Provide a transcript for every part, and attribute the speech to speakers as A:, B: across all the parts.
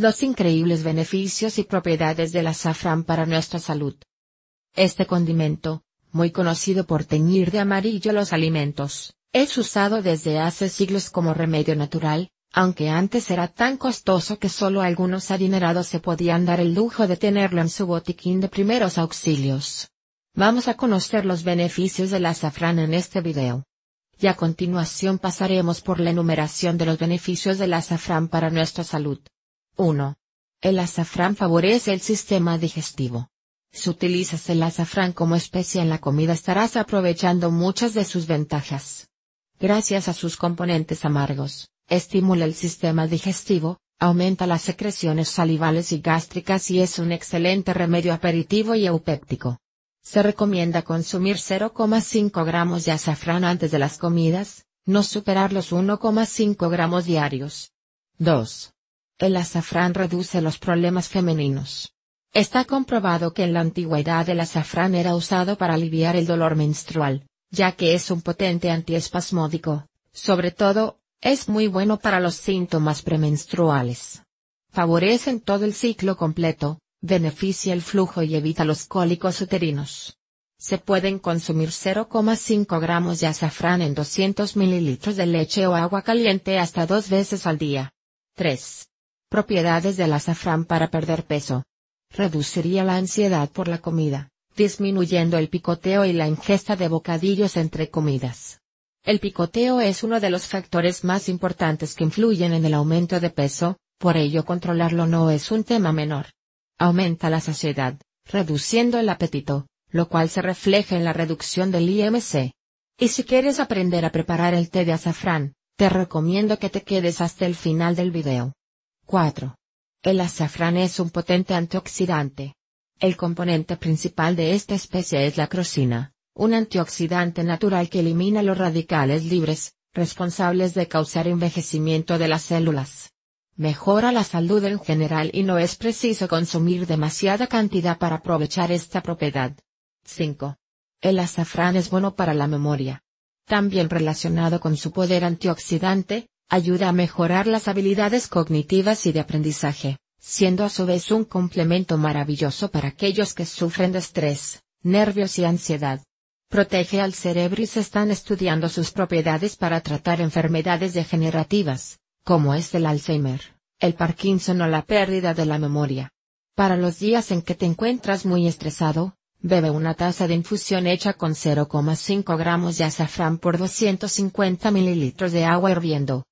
A: los increíbles beneficios y propiedades del azafrán para nuestra salud. Este condimento, muy conocido por teñir de amarillo los alimentos, es usado desde hace siglos como remedio natural, aunque antes era tan costoso que solo algunos adinerados se podían dar el lujo de tenerlo en su botiquín de primeros auxilios. Vamos a conocer los beneficios del azafrán en este video. Y a continuación pasaremos por la enumeración de los beneficios del azafrán para nuestra salud. 1. El azafrán favorece el sistema digestivo. Si utilizas el azafrán como especia en la comida estarás aprovechando muchas de sus ventajas. Gracias a sus componentes amargos, estimula el sistema digestivo, aumenta las secreciones salivales y gástricas y es un excelente remedio aperitivo y eupéptico. Se recomienda consumir 0,5 gramos de azafrán antes de las comidas, no superar los 1,5 gramos diarios. 2. El azafrán reduce los problemas femeninos. Está comprobado que en la antigüedad el azafrán era usado para aliviar el dolor menstrual, ya que es un potente antiespasmódico, sobre todo, es muy bueno para los síntomas premenstruales. en todo el ciclo completo, beneficia el flujo y evita los cólicos uterinos. Se pueden consumir 0,5 gramos de azafrán en 200 mililitros de leche o agua caliente hasta dos veces al día. 3. Propiedades del azafrán para perder peso. Reduciría la ansiedad por la comida, disminuyendo el picoteo y la ingesta de bocadillos entre comidas. El picoteo es uno de los factores más importantes que influyen en el aumento de peso, por ello controlarlo no es un tema menor. Aumenta la saciedad, reduciendo el apetito, lo cual se refleja en la reducción del IMC. Y si quieres aprender a preparar el té de azafrán, te recomiendo que te quedes hasta el final del video. 4. El azafrán es un potente antioxidante. El componente principal de esta especie es la crocina, un antioxidante natural que elimina los radicales libres, responsables de causar envejecimiento de las células. Mejora la salud en general y no es preciso consumir demasiada cantidad para aprovechar esta propiedad. 5. El azafrán es bueno para la memoria. También relacionado con su poder antioxidante, Ayuda a mejorar las habilidades cognitivas y de aprendizaje, siendo a su vez un complemento maravilloso para aquellos que sufren de estrés, nervios y ansiedad. Protege al cerebro y se están estudiando sus propiedades para tratar enfermedades degenerativas, como es el Alzheimer, el Parkinson o la pérdida de la memoria. Para los días en que te encuentras muy estresado, bebe una taza de infusión hecha con 0,5 gramos de azafrán por 250 mililitros de agua hirviendo.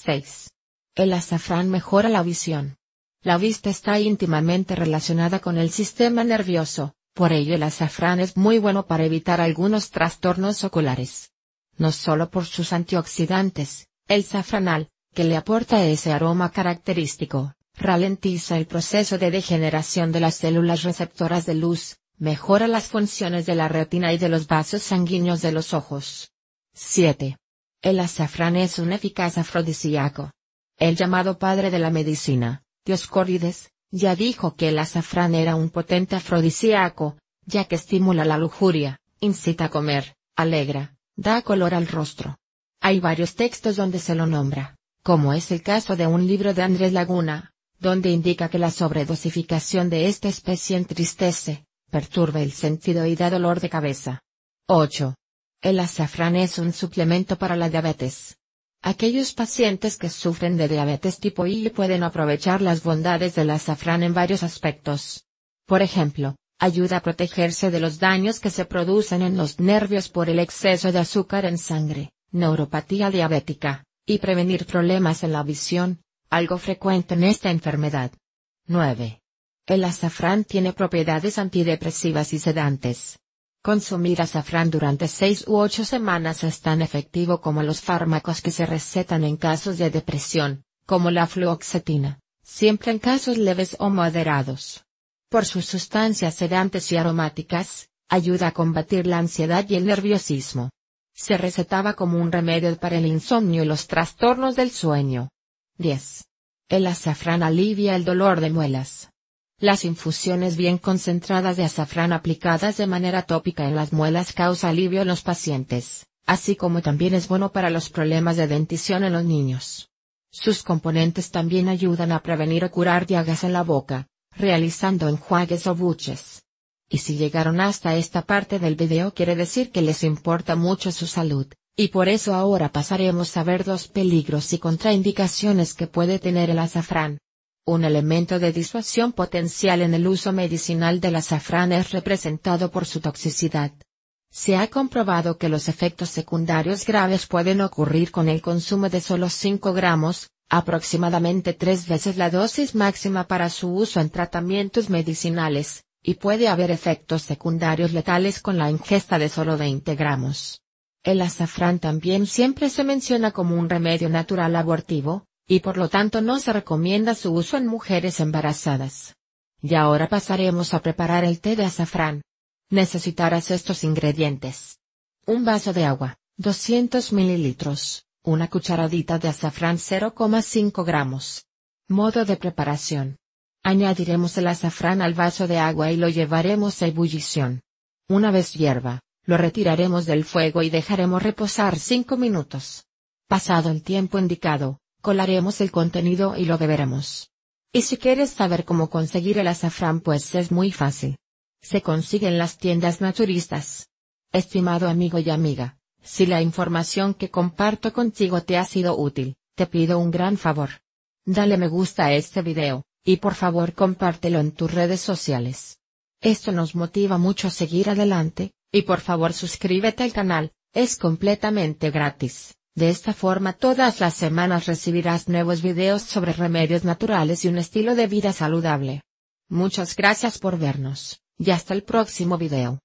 A: 6. El azafrán mejora la visión. La vista está íntimamente relacionada con el sistema nervioso, por ello el azafrán es muy bueno para evitar algunos trastornos oculares. No solo por sus antioxidantes, el safranal, que le aporta ese aroma característico, ralentiza el proceso de degeneración de las células receptoras de luz, mejora las funciones de la retina y de los vasos sanguíneos de los ojos. 7. El azafrán es un eficaz afrodisíaco. El llamado padre de la medicina, Dioscórides, ya dijo que el azafrán era un potente afrodisíaco, ya que estimula la lujuria, incita a comer, alegra, da color al rostro. Hay varios textos donde se lo nombra, como es el caso de un libro de Andrés Laguna, donde indica que la sobredosificación de esta especie entristece, perturba el sentido y da dolor de cabeza. 8. El azafrán es un suplemento para la diabetes. Aquellos pacientes que sufren de diabetes tipo I pueden aprovechar las bondades del azafrán en varios aspectos. Por ejemplo, ayuda a protegerse de los daños que se producen en los nervios por el exceso de azúcar en sangre, neuropatía diabética, y prevenir problemas en la visión, algo frecuente en esta enfermedad. 9. El azafrán tiene propiedades antidepresivas y sedantes. Consumir azafrán durante seis u ocho semanas es tan efectivo como los fármacos que se recetan en casos de depresión, como la fluoxetina, siempre en casos leves o moderados. Por sus sustancias sedantes y aromáticas, ayuda a combatir la ansiedad y el nerviosismo. Se recetaba como un remedio para el insomnio y los trastornos del sueño. 10. El azafrán alivia el dolor de muelas. Las infusiones bien concentradas de azafrán aplicadas de manera tópica en las muelas causa alivio en los pacientes, así como también es bueno para los problemas de dentición en los niños. Sus componentes también ayudan a prevenir o curar diagas en la boca, realizando enjuagues o buches. Y si llegaron hasta esta parte del video quiere decir que les importa mucho su salud, y por eso ahora pasaremos a ver los peligros y contraindicaciones que puede tener el azafrán. Un elemento de disuasión potencial en el uso medicinal del azafrán es representado por su toxicidad. Se ha comprobado que los efectos secundarios graves pueden ocurrir con el consumo de solo 5 gramos, aproximadamente tres veces la dosis máxima para su uso en tratamientos medicinales, y puede haber efectos secundarios letales con la ingesta de solo 20 gramos. El azafrán también siempre se menciona como un remedio natural abortivo, y por lo tanto no se recomienda su uso en mujeres embarazadas. Y ahora pasaremos a preparar el té de azafrán. Necesitarás estos ingredientes. Un vaso de agua, 200 mililitros, una cucharadita de azafrán 0,5 gramos. Modo de preparación. Añadiremos el azafrán al vaso de agua y lo llevaremos a ebullición. Una vez hierva, lo retiraremos del fuego y dejaremos reposar 5 minutos. Pasado el tiempo indicado, colaremos el contenido y lo beberemos. Y si quieres saber cómo conseguir el azafrán pues es muy fácil. Se consigue en las tiendas naturistas. Estimado amigo y amiga, si la información que comparto contigo te ha sido útil, te pido un gran favor. Dale me gusta a este video, y por favor compártelo en tus redes sociales. Esto nos motiva mucho a seguir adelante, y por favor suscríbete al canal, es completamente gratis. De esta forma todas las semanas recibirás nuevos videos sobre remedios naturales y un estilo de vida saludable. Muchas gracias por vernos, y hasta el próximo video.